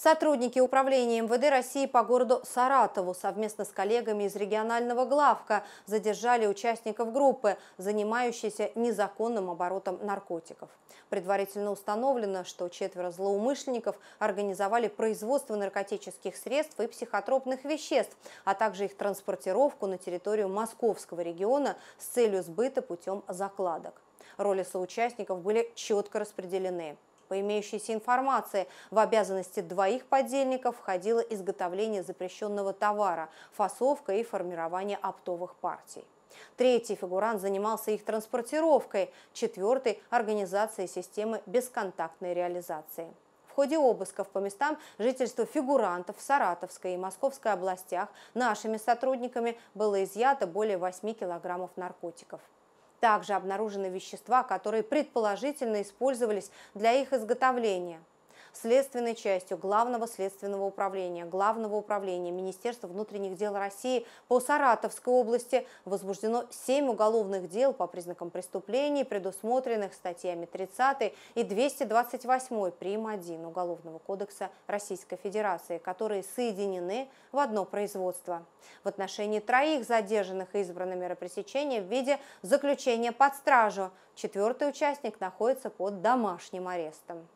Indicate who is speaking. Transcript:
Speaker 1: Сотрудники управления МВД России по городу Саратову совместно с коллегами из регионального главка задержали участников группы, занимающейся незаконным оборотом наркотиков. Предварительно установлено, что четверо злоумышленников организовали производство наркотических средств и психотропных веществ, а также их транспортировку на территорию Московского региона с целью сбыта путем закладок. Роли соучастников были четко распределены. По имеющейся информации, в обязанности двоих подельников входило изготовление запрещенного товара, фасовка и формирование оптовых партий. Третий фигурант занимался их транспортировкой, четвертый – организацией системы бесконтактной реализации. В ходе обысков по местам жительства фигурантов в Саратовской и Московской областях нашими сотрудниками было изъято более 8 килограммов наркотиков. Также обнаружены вещества, которые предположительно использовались для их изготовления следственной частью Главного следственного управления, Главного управления Министерства внутренних дел России по Саратовской области возбуждено 7 уголовных дел по признакам преступлений, предусмотренных статьями 30 и 228 прим. 1 Уголовного кодекса Российской Федерации, которые соединены в одно производство. В отношении троих задержанных избрано меры пресечения в виде заключения под стражу. Четвертый участник находится под домашним арестом.